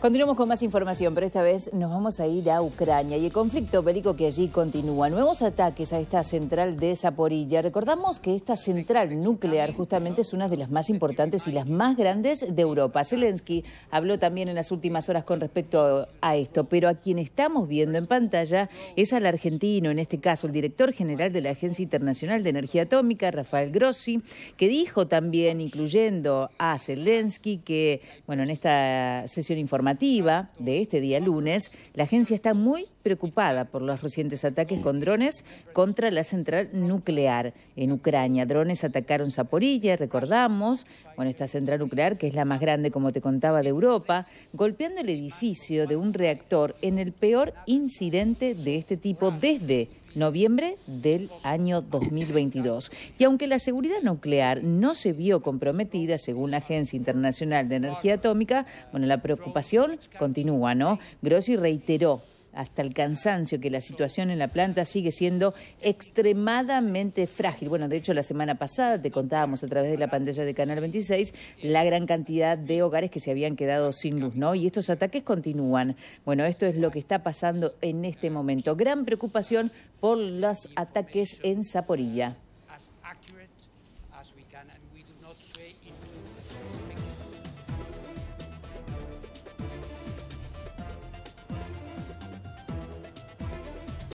Continuamos con más información, pero esta vez nos vamos a ir a Ucrania y el conflicto bélico que allí continúa. Nuevos ataques a esta central de Zaporilla. Recordamos que esta central nuclear justamente es una de las más importantes y las más grandes de Europa. Zelensky habló también en las últimas horas con respecto a esto, pero a quien estamos viendo en pantalla es al argentino, en este caso el director general de la Agencia Internacional de Energía Atómica, Rafael Grossi, que dijo también, incluyendo a Zelensky, que, bueno, en esta sesión informativa, de este día lunes, la agencia está muy preocupada por los recientes ataques con drones contra la central nuclear en Ucrania. Drones atacaron Zaporilla, recordamos, bueno, esta central nuclear que es la más grande, como te contaba, de Europa, golpeando el edificio de un reactor en el peor incidente de este tipo desde noviembre del año 2022. Y aunque la seguridad nuclear no se vio comprometida, según la Agencia Internacional de Energía Atómica, bueno, la preocupación continúa, ¿no? Grossi reiteró hasta el cansancio que la situación en la planta sigue siendo extremadamente frágil. Bueno, de hecho la semana pasada te contábamos a través de la pantalla de Canal 26 la gran cantidad de hogares que se habían quedado sin luz, ¿no? Y estos ataques continúan. Bueno, esto es lo que está pasando en este momento. Gran preocupación por los ataques en Zaporilla.